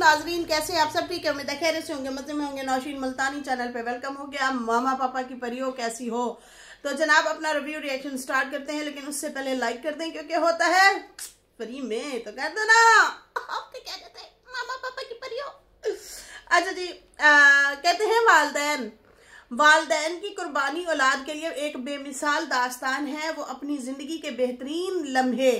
नाजरीन कैसे आप सब ठीक है उम्मीद खैर से होंगे मजे में होंगे नौशीन मुल्तानी चैनल पे वेलकम हो गया मामा पापा की परी हो कैसी हो तो जनाब अपना रिव्यू रिएक्शन स्टार्ट करते हैं लेकिन उससे पहले लाइक कर दें क्योंकि होता है परी में तो कह दो ना आपने क्या कहते हैं मामा पापा की परी हो अच्छा जी आ, कहते हैं वालदेन वालदेन की कुर्बानी औलाद के लिए एक बेमिसाल दास्तान है वो अपनी जिंदगी के बेहतरीन लम्हे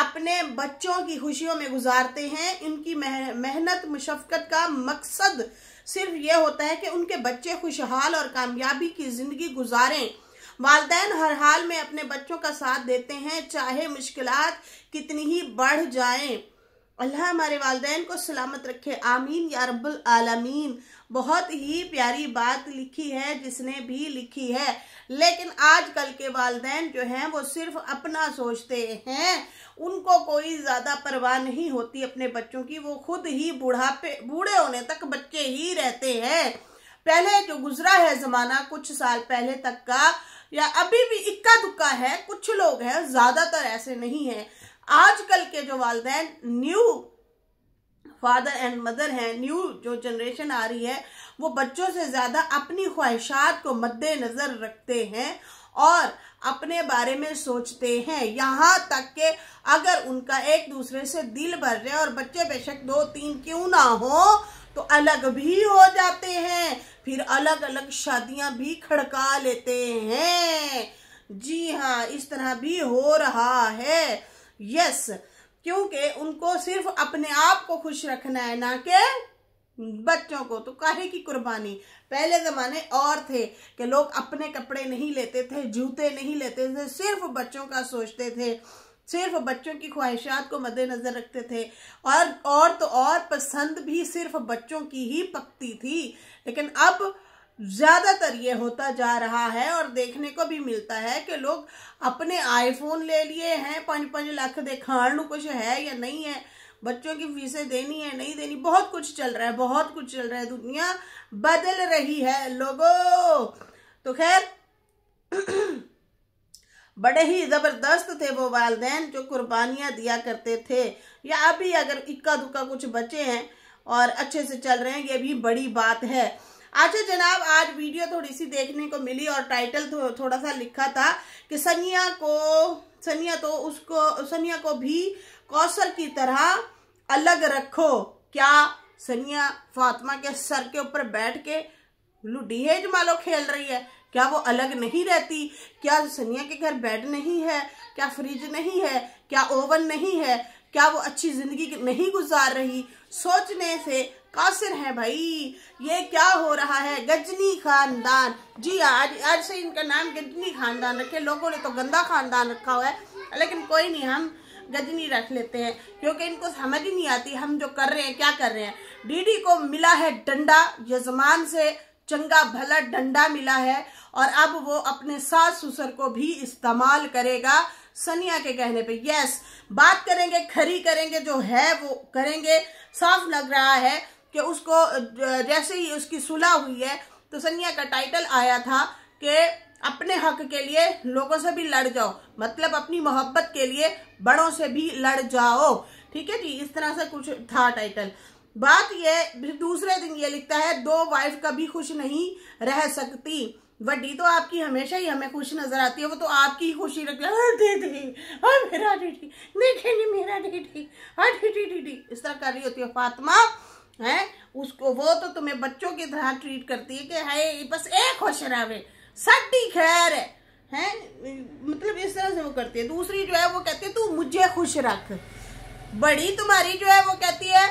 अपने बच्चों की खुशियों में गुजारते हैं इनकी मेह, मेहनत मशक्कत का मकसद सिर्फ ये होता है कि उनके बच्चे खुशहाल और कामयाबी की ज़िंदगी गुजारें वालदेन हर हाल में अपने बच्चों का साथ देते हैं चाहे मुश्किल कितनी ही बढ़ जाएं अल्लाह हमारे वालदेन को सलामत रखे आमीन या रब्बुल आलमीन बहुत ही प्यारी बात लिखी है जिसने भी लिखी है लेकिन आजकल के वालदेन जो हैं वो सिर्फ अपना सोचते हैं उनको कोई ज़्यादा परवाह नहीं होती अपने बच्चों की वो खुद ही बूढ़ापे बूढ़े होने तक बच्चे ही रहते हैं पहले जो गुजरा है ज़माना कुछ साल पहले तक का या अभी भी इक्का दुक्का है कुछ लोग हैं ज़्यादातर ऐसे नहीं हैं आजकल के जो वालदे न्यू फादर एंड मदर हैं न्यू जो जनरेशन आ रही है वो बच्चों से ज़्यादा अपनी ख्वाहिशात को मद्देनज़र रखते हैं और अपने बारे में सोचते हैं यहाँ तक के अगर उनका एक दूसरे से दिल भर रहे और बच्चे बेशक दो तीन क्यों ना हो तो अलग भी हो जाते हैं फिर अलग अलग शादियां भी खड़का लेते हैं जी हाँ इस तरह भी हो रहा है यस क्योंकि उनको सिर्फ अपने आप को खुश रखना है ना कि बच्चों को तो काहे की कुर्बानी पहले जमाने और थे कि लोग अपने कपड़े नहीं लेते थे जूते नहीं लेते थे सिर्फ बच्चों का सोचते थे सिर्फ बच्चों की ख्वाहिशात को मद्देनजर रखते थे और और तो और पसंद भी सिर्फ बच्चों की ही पकती थी लेकिन अब ज़्यादातर ये होता जा रहा है और देखने को भी मिलता है कि लोग अपने आईफोन ले लिए हैं पाँच पाँच लाख ਦੇ कुछ है या नहीं है बच्चों की फीसें देनी है नहीं देनी बहुत कुछ चल रहा है बहुत कुछ चल रहा है दुनिया बदल रही है लोगों तो खैर बड़े ही ज़बरदस्त थे वो वालदेन जो कुर्बानियाँ दिया करते थे या अभी अगर इक्का दुक्का कुछ बचे हैं और अच्छे से चल रहे हैं ये भी बड़ी बात है अच्छा जनाब आज वीडियो थोड़ी सी देखने को मिली और टाइटल थो, थोड़ा सा लिखा था कि सनिया को सनिया तो उसको सनिया को भी कौशल की तरह अलग रखो क्या सनिया फातिमा के सर के ऊपर बैठ के लुडीहेज मालो खेल रही है क्या वो अलग नहीं रहती क्या सनिया के घर बेड नहीं है क्या फ्रिज नहीं है क्या ओवन नहीं है क्या वो अच्छी ज़िंदगी नहीं गुजार रही सोचने से कासिर हैं भाई ये क्या हो रहा है गजनी खानदान जी आज आज से इनका नाम गजनी खानदान रखे लोगों ने तो गंदा खानदान रखा हुआ है लेकिन कोई नहीं हम गजनी रख लेते हैं क्योंकि इनको समझ ही नहीं आती हम जो कर रहे हैं क्या कर रहे हैं डीडी को मिला है डंडा यजमान से चंगा भला डंडा मिला है और अब वो अपने सास ससुर को भी इस्तेमाल करेगा सनिया के कहने पे यस बात करेंगे खरी करेंगे जो है वो करेंगे साफ लग रहा है कि उसको जैसे ही उसकी सुलह हुई है तो सनिया का टाइटल आया था कि अपने हक के लिए लोगों से भी लड़ जाओ मतलब अपनी मोहब्बत के लिए बड़ों से भी लड़ जाओ ठीक है जी इस तरह से कुछ था टाइटल बात यह दूसरे दिन ये लिखता है दो वाइफ कभी खुश नहीं रह सकती वड्डी तो आपकी हमेशा ही हमें खुश नजर आती है वो तो आपकी खुशी रख हाँ, दे हाँ मेरा मेरा हाँ, इस तरह कर रही होती है फातिमा है उसको वो तो तुम्हें बच्चों की तरह ट्रीट करती है कि हाय बस एक खुश रहे सटी खैर है हैं मतलब इस तरह से वो करती है दूसरी जो है वो कहती है तू मुझे खुश रख बड़ी तुम्हारी जो है वो कहती है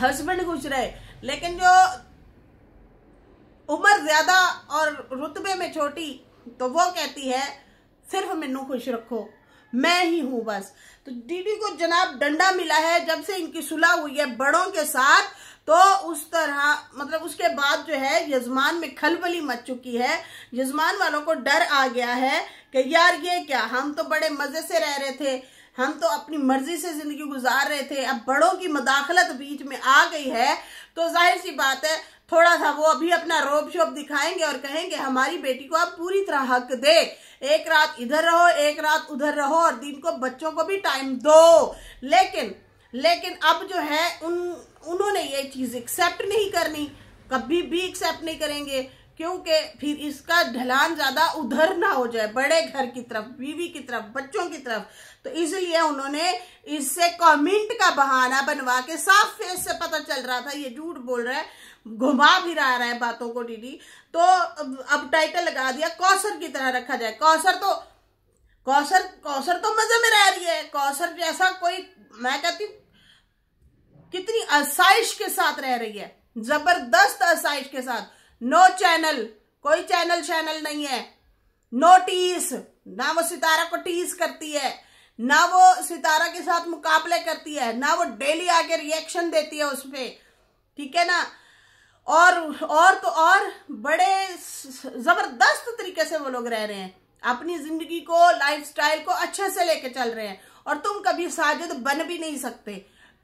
हस्बैंड खुश रहे लेकिन जो उम्र ज्यादा और रुतबे में छोटी तो वो कहती है सिर्फ मैनू खुश रखो मैं ही हूं बस तो दीदी को जनाब डंडा मिला है जब से इनकी सुलह हुई है बड़ों के साथ तो उस तरह मतलब उसके बाद जो है यजमान में खलबली मच चुकी है यजमान वालों को डर आ गया है कि यार ये क्या हम तो बड़े मजे से रह रहे थे हम तो अपनी मर्जी से जिंदगी गुजार रहे थे अब बड़ों की मदाखलत बीच में आ गई है तो जाहिर सी बात है थोड़ा सा वो अभी अपना रोब शोप दिखाएंगे और कहेंगे हमारी बेटी को आप पूरी तरह हक दे एक रात इधर रहो एक रात उधर रहो और दिन को बच्चों को भी टाइम दो लेकिन लेकिन अब जो है उन उन्होंने ये चीज एक्सेप्ट नहीं करनी कभी भी एक्सेप्ट नहीं करेंगे क्योंकि फिर इसका ढलान ज्यादा उधर ना हो जाए बड़े घर की तरफ बीवी की तरफ बच्चों की तरफ तो इसलिए उन्होंने इससे कमेंट का बहाना बनवा के साफ फेस से पता चल रहा था ये झूठ बोल रहा है घुमा भी रहा है बातों को डीडी तो अब टाइटल लगा दिया कौसर की तरह रखा जाए कौसर तो कौसर कौसर तो मजे में रह रही है कौसर जैसा कोई मैं कहती कितनी आसाइश के साथ रह रही है जबरदस्त आसाइश के साथ नो चैनल कोई चैनल चैनल नहीं है नो टीस ना वो सितारा को टीस करती है ना वो सितारा के साथ मुकाबले करती है ना वो डेली आके रिएक्शन देती है उसमें ठीक है ना और और तो और बड़े ज़बरदस्त तरीके से वो लोग रह रहे हैं अपनी ज़िंदगी को लाइफस्टाइल को अच्छे से लेके चल रहे हैं और तुम कभी साजिद बन भी नहीं सकते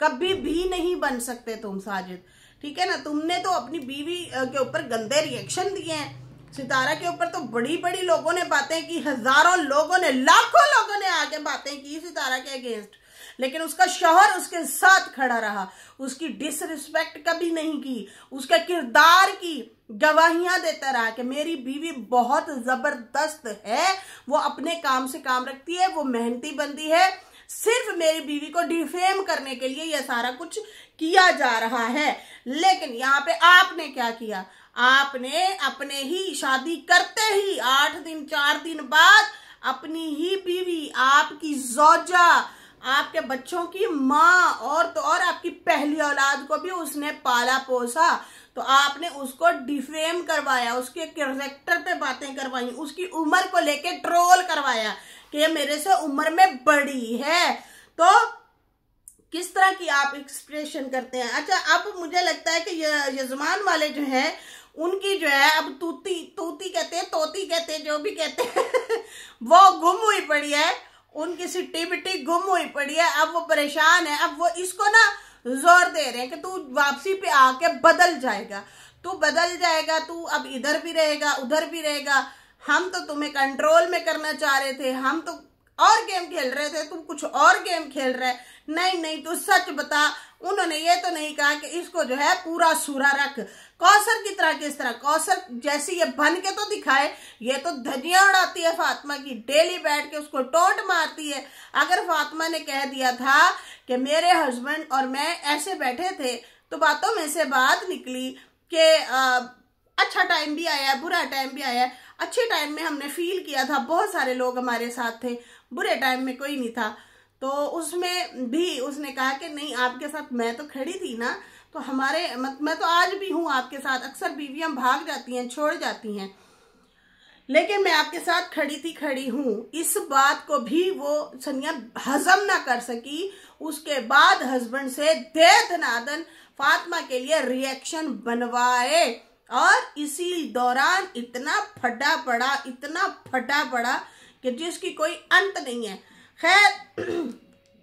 कभी भी नहीं बन सकते तुम साजिद ठीक है ना तुमने तो अपनी बीवी के ऊपर गंदे रिएक्शन दिए हैं सितारा के ऊपर तो बड़ी बड़ी लोगों ने बातें की हजारों लोगों ने लाखों लोगों ने आके बातें की सितारा के अगेंस्ट लेकिन उसका शोहर उसके साथ खड़ा रहा उसकी डिसरिस्पेक्ट कभी नहीं की उसके किरदार की गवाहियां देता रहा कि मेरी बीवी बहुत जबरदस्त है वो अपने काम से काम रखती है वो मेहनती बनती है सिर्फ मेरी बीवी को डिफेम करने के लिए यह सारा कुछ किया जा रहा है लेकिन यहाँ पे आपने क्या किया आपने अपने ही शादी करते ही आठ दिन चार दिन बाद अपनी ही बीवी आपकी जोजा आपके बच्चों की माँ और तो और आपकी पहली औलाद को भी उसने पाला पोसा तो आपने उसको डिफेम करवाया उसके करेक्टर पे बातें करवाई उसकी उम्र को लेके ट्रोल करवाया कि ये मेरे से उम्र में बड़ी है तो किस तरह की आप एक्सप्रेशन करते हैं अच्छा अब मुझे लगता है कि यजमान वाले जो है उनकी जो है अब तूती तूती कहते हैं तोती कहते हैं जो भी कहते हैं वो गुम हुई पड़ी है उनकी सिट्टी बिट्टी गुम हुई पड़ी है अब वो परेशान है अब वो इसको ना जोर दे रहे हैं कि तू वापसी पे आके बदल जाएगा तू बदल जाएगा तू अब इधर भी रहेगा उधर भी रहेगा हम तो तुम्हें कंट्रोल में करना चाह रहे थे हम तो और गेम खेल रहे थे तुम कुछ और गेम खेल रहे नहीं नहीं तू सच बता उन्होंने ये तो नहीं कहा कि इसको जो है पूरा सूरा रख कौसर की तरह किस तरह कौसर जैसी ये बन के तो दिखाए ये तो धनिया उड़ाती है फातिमा की डेली बैठ के उसको टोट मारती है अगर फातिमा ने कह दिया था कि मेरे हस्बैंड और मैं ऐसे बैठे थे तो बातों में से बात निकली कि अच्छा टाइम भी आया है बुरा टाइम भी आया है अच्छे टाइम में हमने फील किया था बहुत सारे लोग हमारे साथ थे बुरे टाइम में कोई नहीं था तो उसमें भी उसने कहा कि नहीं आपके साथ मैं तो खड़ी थी ना तो हमारे मत, मैं तो आज भी हूँ आपके साथ अक्सर बीवियाँ भाग जाती हैं छोड़ जाती हैं लेकिन मैं आपके साथ खड़ी थी खड़ी हूँ इस बात को भी वो सनिया हजम ना कर सकी उसके बाद हस्बैंड से दे फातिमा के लिए रिएक्शन बनवाए और इसी दौरान इतना फटा पड़ा इतना फटा पड़ा कि जिसकी कोई अंत नहीं है खैर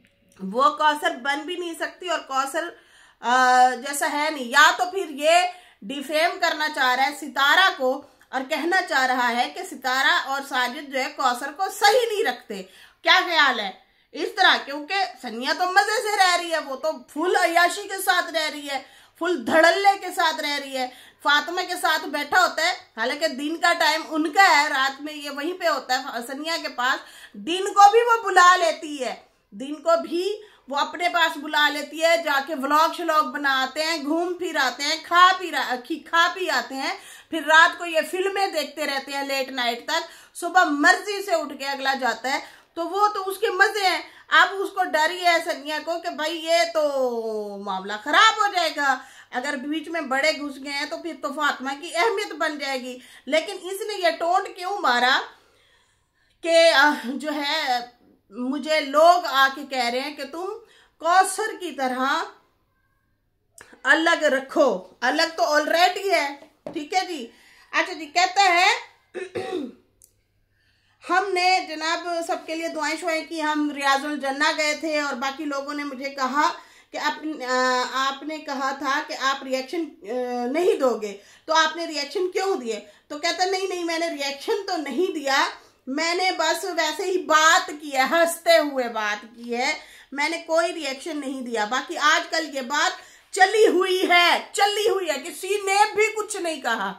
वो कौसर बन भी नहीं सकती और कौसर जैसा है नहीं या तो फिर ये डिफेम करना चाह रहा है सितारा को और कहना चाह रहा है कि सितारा और साजिद जो है कौसर को सही नहीं रखते क्या ख्याल है इस तरह क्योंकि सनिया तो मजे से रह रही है वो तो फुल अयाशी के साथ रह रही है फुल धड़ल्ले के साथ रह रही है फातिमा के साथ बैठा होता है हालांकि दिन का टाइम उनका है रात में ये वहीं पे होता है सनिया के पास दिन को भी वो बुला लेती है दिन को भी वो अपने पास बुला लेती है जाके व्लॉग श्लॉग बनाते हैं घूम फिर आते हैं खा पी खा पी आते हैं फिर रात को ये फिल्में देखते रहते हैं लेट नाइट तक सुबह मर्जी से उठ के अगला जाता है तो वो तो उसके मजे हैं अब उसको डर ही है सनिया को कि भाई ये तो मामला खराब हो जाएगा अगर बीच में बड़े घुस गए हैं तो फिर तो फातमा की अहमियत बन जाएगी लेकिन इसने ये टोंट क्यों मारा के जो है मुझे लोग आके कह रहे हैं कि तुम कौसर की तरह अलग रखो अलग तो ऑलरेडी है ठीक है जी अच्छा जी कहता है हमने जनाब सबके लिए दुआएं शुआएं की हम रियाजुल जन्ना गए थे और बाकी लोगों ने मुझे कहा कि आप आपने कहा था कि आप रिएक्शन नहीं दोगे तो आपने रिएक्शन क्यों दिए तो कहता नहीं नहीं मैंने रिएक्शन तो नहीं दिया मैंने बस वैसे ही बात की है हंसते हुए बात की है मैंने कोई रिएक्शन नहीं दिया बाकी आजकल ये बात चली हुई है चली हुई है किसी ने भी कुछ नहीं कहा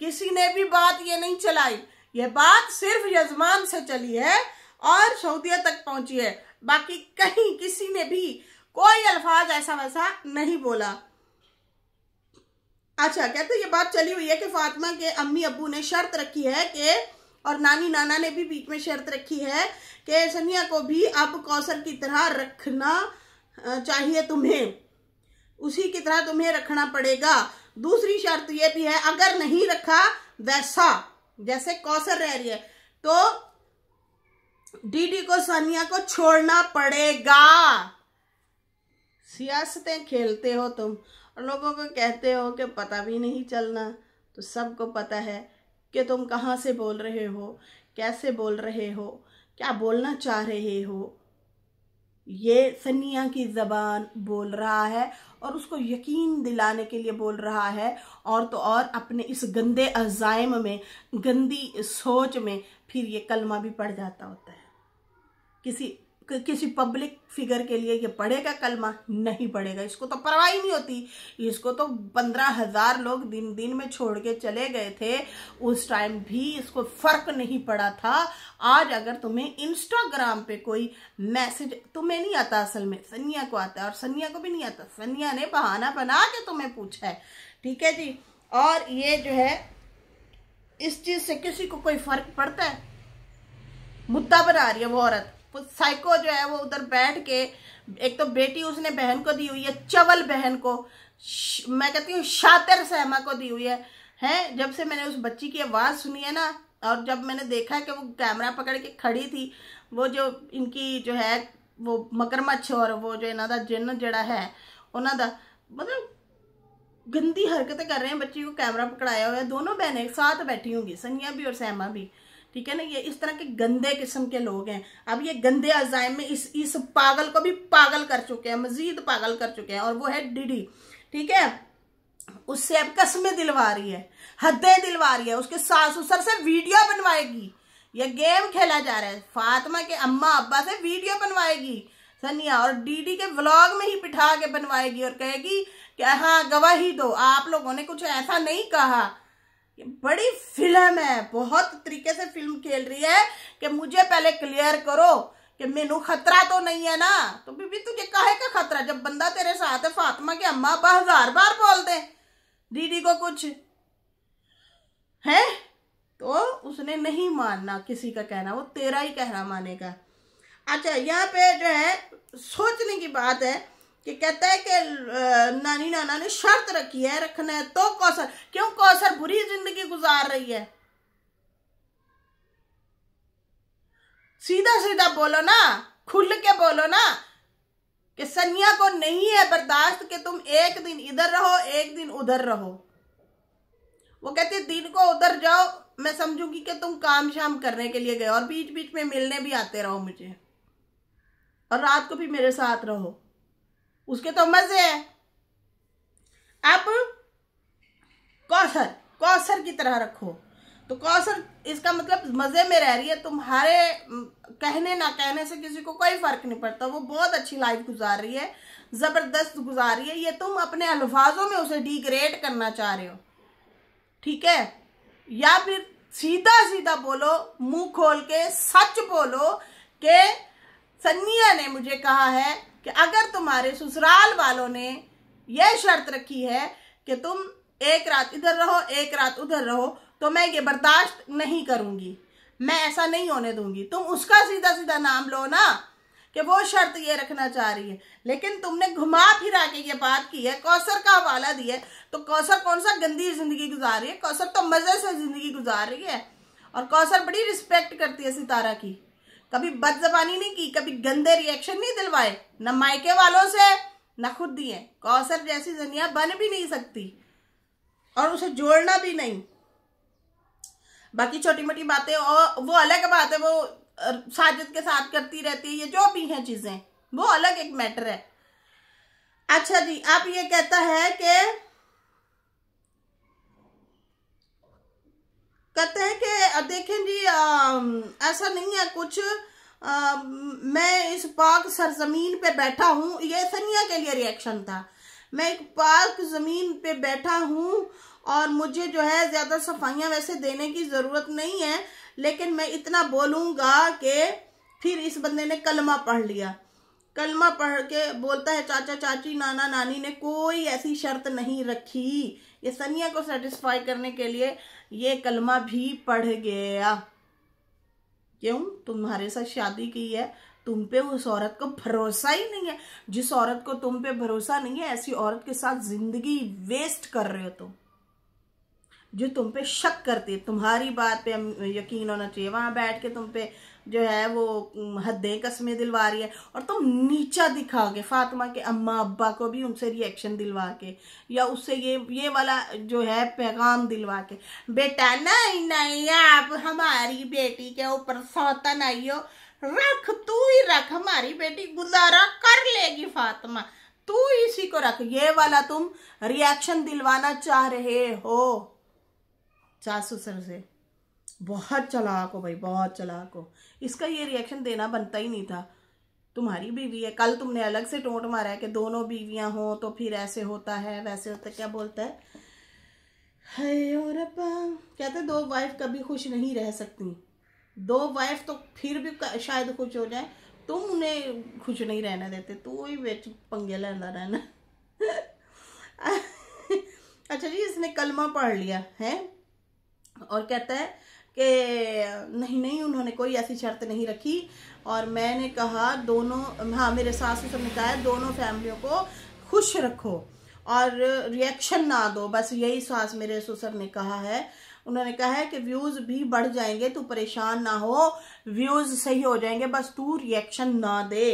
किसी ने भी बात ये नहीं चलाई ये बात सिर्फ यजमान से चली है और सऊदीया तक पहुंची है बाकी कहीं किसी ने भी कोई अल्फाज ऐसा वैसा नहीं बोला अच्छा कहते ये बात चली हुई है कि फातिमा के अम्मी अबू ने शर्त रखी है कि और नानी नाना ने भी बीच में शर्त रखी है कि सनिया को भी अब कौशल की तरह रखना चाहिए तुम्हें उसी की तरह तुम्हें रखना पड़ेगा दूसरी शर्त यह भी है अगर नहीं रखा वैसा जैसे कौशल रह रही है तो डीडी को सानिया को छोड़ना पड़ेगा सियासतें खेलते हो तुम और लोगों को कहते हो कि पता भी नहीं चलना तो सबको पता है कि तुम कहाँ से बोल रहे हो कैसे बोल रहे हो क्या बोलना चाह रहे हो ये सन्निया की ज़बान बोल रहा है और उसको यकीन दिलाने के लिए बोल रहा है और तो और अपने इस गंदे अजायम में गंदी सोच में फिर ये कलमा भी पड़ जाता होता है किसी किसी पब्लिक फिगर के लिए ये पढ़ेगा कलमा नहीं पढ़ेगा इसको तो परवाह ही नहीं होती इसको तो पंद्रह हजार लोग दिन दिन में छोड़ के चले गए थे उस टाइम भी इसको फर्क नहीं पड़ा था आज अगर तुम्हें इंस्टाग्राम पे कोई मैसेज तुम्हें नहीं आता असल में सनिया को आता है और सनिया को भी नहीं आता सनिया ने बहाना बना के तुम्हें पूछा है ठीक है जी और ये जो है इस चीज़ से किसी को कोई फर्क पड़ता है मुद्दा बना रही है वो औरत साइको जो है वो उधर बैठ के एक तो बेटी उसने बहन को दी हुई है चवल बहन को मैं कहती हूँ शातर सहमा को दी हुई है हैं जब से मैंने उस बच्ची की आवाज़ सुनी है ना और जब मैंने देखा है कि वो कैमरा पकड़ के खड़ी थी वो जो इनकी जो है वो मकरमच्छ और वो जो इन्हों जिन जड़ा है उन्होंने मतलब गंदी हरकतें कर रहे हैं बच्ची को कैमरा पकड़ाया हुआ है दोनों बहनें साथ बैठी होंगी सनिया भी और सहमा भी ठीक है ना ये इस तरह के गंदे किस्म के लोग हैं अब ये गंदे अजायम में इस इस पागल को भी पागल कर चुके हैं मजीद पागल कर चुके हैं और वो है डीडी ठीक है उससे अब कस्में दिलवा रही है हदें दिलवा रही है उसके सास ससुर से वीडियो बनवाएगी ये गेम खेला जा रहा है फातिमा के अम्मा अब्बा से वीडियो बनवाएगी सनिया और डीडी के व्लॉग में ही बिठा के बनवाएगी और कहेगी कि हाँ गवाही दो आप लोगों ने कुछ ऐसा नहीं कहा बड़ी फिल्म है बहुत तरीके से फिल्म खेल रही है कि मुझे पहले क्लियर करो कि मेनू खतरा तो नहीं है ना तो बीबी तुझे काहे का खतरा जब बंदा तेरे साथ है फातिमा के अम्मा अब हजार बार बोल दे दीदी को कुछ है तो उसने नहीं मानना किसी का कहना वो तेरा ही कहना मानेगा अच्छा यहाँ पे जो है सोचने की बात है कि कहता है कि नानी नाना ने शर्त रखी है रखना है तो कौसर क्यों कौसर बुरी जिंदगी गुजार रही है सीधा सीधा बोलो ना खुल के बोलो ना कि सनिया को नहीं है बर्दाश्त कि तुम एक दिन इधर रहो एक दिन उधर रहो वो कहती दिन को उधर जाओ मैं समझूंगी कि तुम काम शाम करने के लिए गए और बीच बीच में मिलने भी आते रहो मुझे और रात को भी मेरे साथ रहो उसके तो मजे है अब कौसर कौसर की तरह रखो तो कौसर इसका मतलब मजे में रह रही है तुम्हारे कहने ना कहने से किसी को कोई फर्क नहीं पड़ता वो बहुत अच्छी लाइफ गुजार रही है जबरदस्त गुजार रही है ये तुम अपने अल्फाजों में उसे डिग्रेड करना चाह रहे हो ठीक है या फिर सीधा सीधा बोलो मुंह खोल के सच बोलो के सन्निया ने मुझे कहा है कि अगर तुम्हारे ससुराल वालों ने यह शर्त रखी है कि तुम एक रात इधर रहो एक रात उधर रहो तो मैं ये बर्दाश्त नहीं करूंगी मैं ऐसा नहीं होने दूंगी तुम उसका सीधा सीधा नाम लो ना कि वो शर्त ये रखना चाह रही है लेकिन तुमने घुमा फिरा के ये बात की है कौसर का हवाला दिया है तो कौसर कौन सा गंदी जिंदगी गुजार रही है कौसर तो मजे से जिंदगी गुजार रही है और कौसर बड़ी रिस्पेक्ट करती है सितारा की कभी बदजबानी नहीं की कभी गंदे रिएक्शन नहीं दिलवाए न मायके वालों से न खुद दिए कौशल जैसी जनिया बन भी नहीं सकती और उसे जोड़ना भी नहीं बाकी छोटी मोटी बातें और वो अलग बात है वो साजिद के साथ करती रहती है ये जो भी हैं चीज़ें वो अलग एक मैटर है अच्छा जी आप ये कहता है कि कहते हैं कि देखें जी आ, ऐसा नहीं है कुछ आ, मैं इस पाक सरजमीन पे बैठा हूँ ये सनिया के लिए रिएक्शन था मैं एक पाक ज़मीन पे बैठा हूँ और मुझे जो है ज़्यादा सफाइयाँ वैसे देने की ज़रूरत नहीं है लेकिन मैं इतना बोलूँगा कि फिर इस बंदे ने कलमा पढ़ लिया कलमा पढ़ के बोलता है चाचा चाची नाना नानी ने कोई ऐसी शर्त नहीं रखी ये सनिया को सेटिस्फाई करने के लिए ये कलमा भी पढ़ गया क्यों तुम्हारे साथ शादी की है तुम पे उस औरत को भरोसा ही नहीं है जिस औरत को तुम पे भरोसा नहीं है ऐसी औरत के साथ जिंदगी वेस्ट कर रहे हो तुम तो। जो तुम पे शक करती है तुम्हारी बात पे यकीन होना चाहिए वहाँ बैठ के तुम पे जो है वो हदें कस्में दिलवा रही है और तुम नीचा दिखाओगे फातिमा के अम्मा अब्बा को भी उनसे रिएक्शन दिलवा के या उससे ये ये वाला जो है पैगाम दिलवा के बेटा नहीं नहीं आप हमारी बेटी के ऊपर सौता नहीं हो रख तू ही रख हमारी बेटी गुजारा कर लेगी फातिमा तू इसी को रख ये वाला तुम रिएक्शन दिलवाना चाह रहे हो सास ससुर से बहुत चलाक हो भाई बहुत चलाक हो इसका ये रिएक्शन देना बनता ही नहीं था तुम्हारी बीवी है कल तुमने अलग से टोंट मारा है कि दोनों बीवियां हों तो फिर ऐसे होता है वैसे होता है क्या बोलता है हाय और कहते दो वाइफ कभी खुश नहीं रह सकती दो वाइफ तो फिर भी शायद खुश हो जाए तुम उन्हें खुश नहीं रहने देते तू ही बेच पंगे लेना रहना अच्छा जी इसने कलमा पढ़ लिया है और कहता है कि नहीं नहीं उन्होंने कोई ऐसी शर्त नहीं रखी और मैंने कहा दोनों हाँ मेरे सास ने कहा दोनों फैमिलियों को खुश रखो और रिएक्शन ना दो बस यही सास मेरे ससुर ने कहा है उन्होंने कहा है कि व्यूज़ भी बढ़ जाएंगे तू परेशान ना हो व्यूज़ सही हो जाएंगे बस तू रिएक्शन ना दे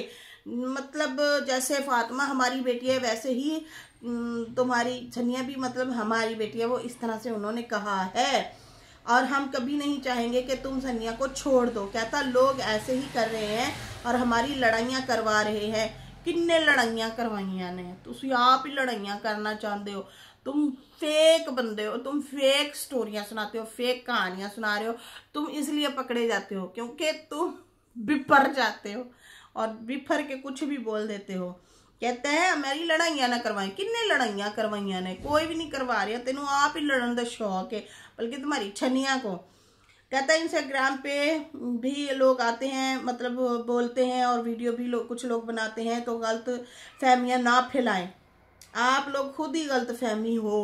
मतलब जैसे फातिमा हमारी बेटी है वैसे ही तुम्हारी छनिया भी मतलब हमारी बेटी है वो इस तरह से उन्होंने कहा है और हम कभी नहीं चाहेंगे कि तुम सनिया को छोड़ दो कहता लोग ऐसे ही कर रहे हैं और हमारी लड़ाइयाँ करवा रहे हैं किन्ने लड़ाइयाँ करवाइया ने तुम आप ही लड़ाइयाँ करना चाहते हो तुम फेक बंदे हो तुम फेक स्टोरियाँ सुनाते हो फेक कहानियाँ सुना रहे हो तुम इसलिए पकड़े जाते हो क्योंकि तुम बिफर जाते हो और बिफर के कुछ भी बोल देते हो कहते हैं मेरी लड़ाइया ना करवाएं किन्ने लड़ाइयाँ करवाइया ने कोई भी नहीं करवा रहा तेन आप ही लड़न का शौक है बल्कि तुम्हारी छनिया को कहता है इंस्टाग्राम पे भी लोग आते हैं मतलब बोलते हैं और वीडियो भी लोग कुछ लोग बनाते हैं तो गलत फहमियाँ ना फैलाएं आप लोग खुद ही गलत फहमी हो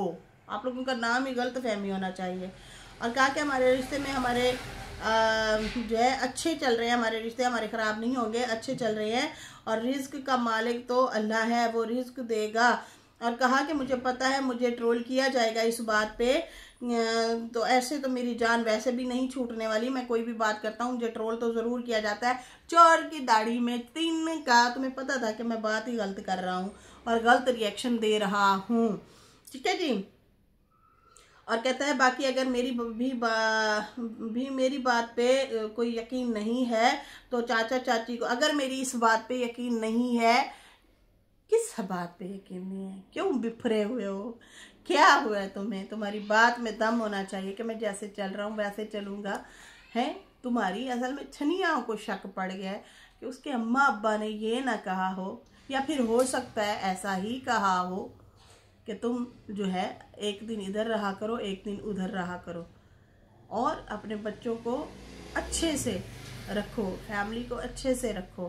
आप लोगों का नाम ही गलत फहमी होना चाहिए और कहा कि हमारे रिश्ते में हमारे आ, जो है अच्छे चल रहे हैं हमारे रिश्ते हमारे ख़राब नहीं होंगे अच्छे चल रहे हैं और रिस्क का मालिक तो अल्लाह है वो रिस्क देगा और कहा कि मुझे पता है मुझे ट्रोल किया जाएगा इस बात पे तो ऐसे तो मेरी जान वैसे भी नहीं छूटने वाली मैं कोई भी बात करता हूँ मुझे ट्रोल तो ज़रूर किया जाता है चोर की दाढ़ी में तीन का तुम्हें पता था कि मैं बात ही गलत कर रहा हूँ और गलत रिएक्शन दे रहा हूँ ठीक है जी और कहता है बाकी अगर मेरी भी बा, भी मेरी बात पे कोई यकीन नहीं है तो चाचा चाची को अगर मेरी इस बात पे यकीन नहीं है किस बात पे यकीन नहीं है क्यों बिफरे हुए हो क्या हुआ है तुम्हें तुम्हारी बात में दम होना चाहिए कि मैं जैसे चल रहा हूँ वैसे चलूँगा है तुम्हारी असल में छनियाओं को शक पड़ गया है कि उसके अम्मा अब्बा ने ये ना कहा हो या फिर हो सकता है ऐसा ही कहा हो कि तुम जो है एक दिन इधर रहा करो एक दिन उधर रहा करो और अपने बच्चों को अच्छे से रखो फैमिली को अच्छे से रखो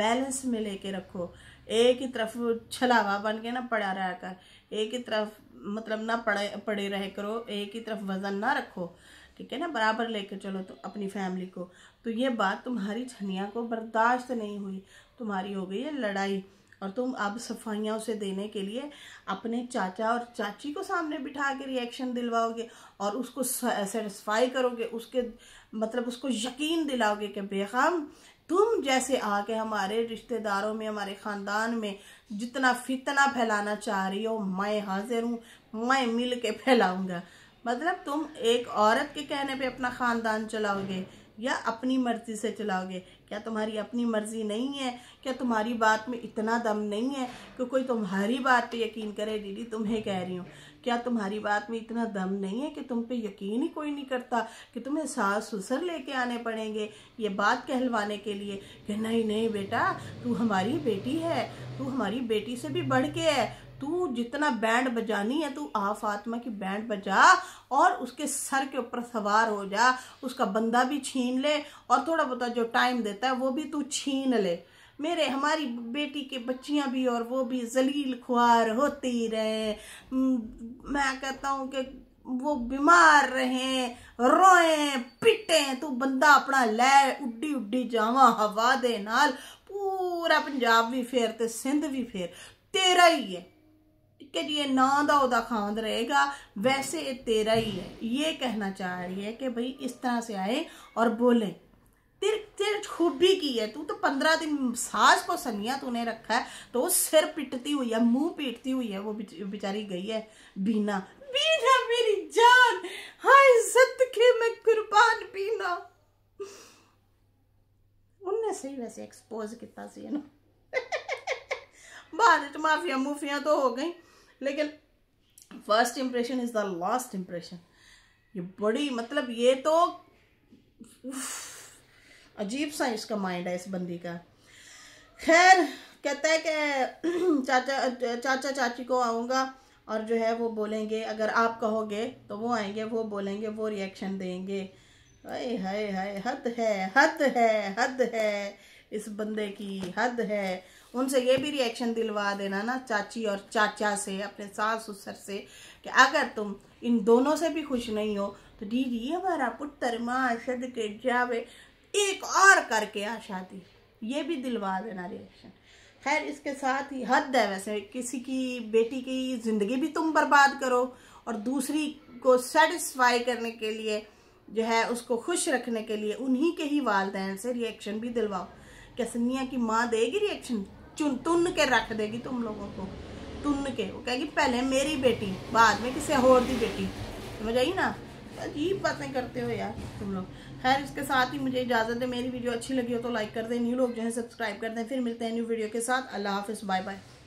बैलेंस में लेके रखो एक ही तरफ छलावा बन के ना पड़ा रहा कर एक ही तरफ मतलब ना पड़े पड़े रह करो एक ही तरफ वज़न ना रखो ठीक है ना बराबर लेके चलो तो अपनी फैमिली को तो ये बात तुम्हारी छनिया को बर्दाश्त नहीं हुई तुम्हारी हो गई है लड़ाई और तुम अब सफाइयाँ उसे देने के लिए अपने चाचा और चाची को सामने बिठा के रिएक्शन दिलवाओगे और उसको सेटिस्फाई करोगे उसके मतलब उसको यकीन दिलाओगे कि बेगम तुम जैसे आके हमारे रिश्तेदारों में हमारे ख़ानदान में जितना फितना फैलाना चाह रही हो मैं हाजिर हूँ मैं मिल के फैलाऊंगा मतलब तुम एक औरत के कहने पे अपना ख़ानदान चलाओगे या अपनी मर्ज़ी से चलाओगे क्या तुम्हारी अपनी मर्जी नहीं है क्या तुम्हारी बात में इतना दम नहीं है कि कोई तुम्हारी बात पे यकीन करे दीदी तुम्हें कह रही हूँ क्या तुम्हारी बात में इतना दम नहीं है कि तुम पे यकीन ही कोई नहीं करता कि तुम्हें सास ससुर लेके आने पड़ेंगे ये बात कहलवाने के लिए कि नहीं नहीं बेटा तू हमारी बेटी है तू हमारी बेटी से भी बढ़ के है तू जितना बैंड बजानी है तू आफ आत्मा की बैंड बजा और उसके सर के ऊपर सवार हो जा उसका बंदा भी छीन ले और थोड़ा बहुत जो टाइम देता है वो भी तू छीन ले मेरे हमारी बेटी के बच्चियां भी और वो भी जलील खुआर होती रहे मैं कहता हूँ कि वो बीमार रहे रोए पिटे तू बंदा अपना लै उड्डी उड्डी जावा हवा दे नाल पूरा पंजाब भी फेर ते सिंध भी फेर तेरा ही है के लिए ना दा उदा खांद रहेगा वैसे ये तेरा ही है ये कहना चाह रही है कि भाई इस तरह से आए और बोले तेरे तेरे खूबी की है तू तो पंद्रह दिन सास को सनिया तूने रखा है तो सिर पिटती हुई है मुंह पीटती हुई है वो बेचारी गई है बीना बीना मेरी जान हाय इज्जत के मैं कुर्बान बीना उनने सही वैसे एक्सपोज किया सी ना बाद माफिया मुफिया तो हो गई लेकिन first impression is the last impression ये बड़ी मतलब ये तो अजीब सा इसका माइंड है इस बंदी का खैर कहता है कि चाचा चाचा चाची को आऊँगा और जो है वो बोलेंगे अगर आप कहोगे तो वो आएंगे वो बोलेंगे वो रिएक्शन देंगे हाय हाय हाय हद है हद है हद है इस बंदे की हद है उनसे ये भी रिएक्शन दिलवा देना ना चाची और चाचा से अपने सास ससुर से कि अगर तुम इन दोनों से भी खुश नहीं हो तो दीदी हमारा पुत्र माँ शद के जावे एक और करके आ शादी ये भी दिलवा देना रिएक्शन खैर इसके साथ ही हद है वैसे किसी की बेटी की ज़िंदगी भी तुम बर्बाद करो और दूसरी को सेटिस्फाई करने के लिए जो है उसको खुश रखने के लिए उन्हीं के ही वालदेन से रिएक्शन भी दिलवाओ क्या सन्निया की माँ देगी रिएक्शन चुन तुन के रख देगी तुम लोगों को तुन के वो कहेगी पहले मेरी बेटी बाद में किसी और दी बेटी समझ आई ना अजीब बातें करते हो यार तुम लोग खैर इसके साथ ही मुझे इजाज़त है मेरी वीडियो अच्छी लगी हो तो लाइक कर दें न्यू लोग जो है सब्सक्राइब कर दें फिर मिलते हैं न्यू वीडियो के साथ अल्लाह हाफिज़ बाय बाय